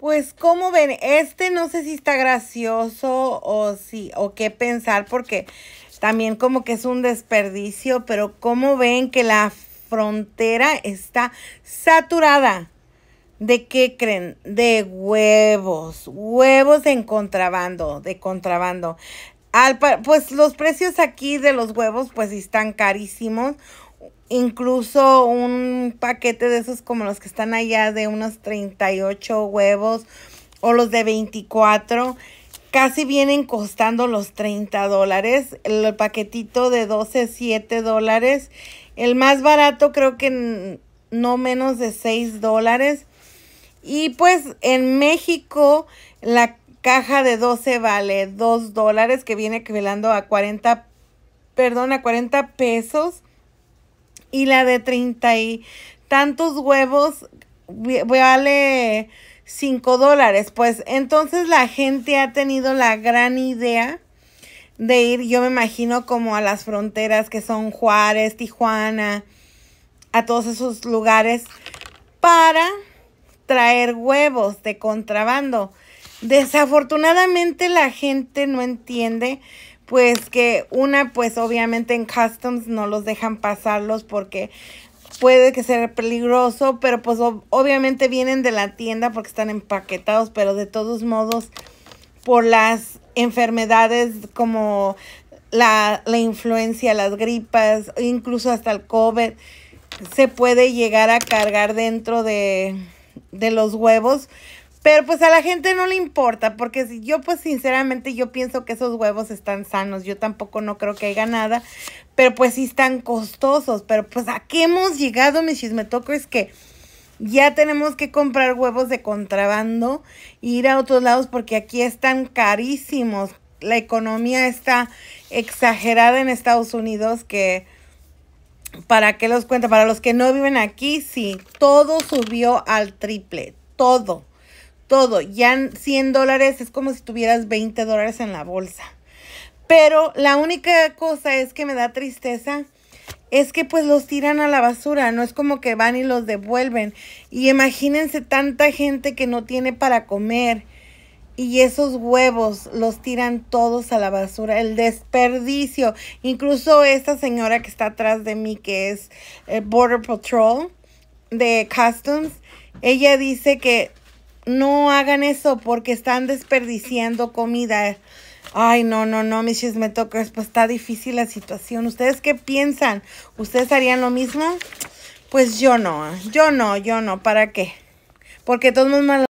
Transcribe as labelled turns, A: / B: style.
A: Pues como ven, este no sé si está gracioso o sí, o qué pensar porque también como que es un desperdicio, pero como ven que la frontera está saturada. ¿De qué creen? De huevos, huevos en contrabando, de contrabando. Al, pues los precios aquí de los huevos pues están carísimos incluso un paquete de esos como los que están allá de unos 38 huevos o los de 24 casi vienen costando los 30 dólares. El paquetito de 12, 7 dólares. El más barato creo que no menos de 6 dólares. Y pues en México la caja de 12 vale 2 dólares que viene equivalando a 40, perdón, a 40 pesos y la de treinta y tantos huevos vale cinco dólares. Pues entonces la gente ha tenido la gran idea de ir, yo me imagino, como a las fronteras que son Juárez, Tijuana, a todos esos lugares para traer huevos de contrabando. Desafortunadamente la gente no entiende pues que una, pues obviamente en customs no los dejan pasarlos porque puede que sea peligroso, pero pues obviamente vienen de la tienda porque están empaquetados, pero de todos modos por las enfermedades como la, influencia, las gripas, incluso hasta el COVID, se puede llegar a cargar dentro de, de los huevos. Pero pues a la gente no le importa, porque yo pues sinceramente yo pienso que esos huevos están sanos, yo tampoco no creo que haya nada, pero pues sí están costosos, pero pues a qué hemos llegado mis es que ya tenemos que comprar huevos de contrabando e ir a otros lados porque aquí están carísimos. La economía está exagerada en Estados Unidos que para qué los cuento? para los que no viven aquí, sí, todo subió al triple, todo todo. Ya 100 dólares es como si tuvieras 20 dólares en la bolsa. Pero la única cosa es que me da tristeza es que pues los tiran a la basura, no es como que van y los devuelven. Y imagínense tanta gente que no tiene para comer y esos huevos los tiran todos a la basura, el desperdicio. Incluso esta señora que está atrás de mí, que es eh, Border Patrol de Customs, ella dice que no hagan eso porque están desperdiciando comida. Ay, no, no, no, mis toca pues está difícil la situación. ¿Ustedes qué piensan? ¿Ustedes harían lo mismo? Pues yo no, yo no, yo no, ¿para qué? Porque todos más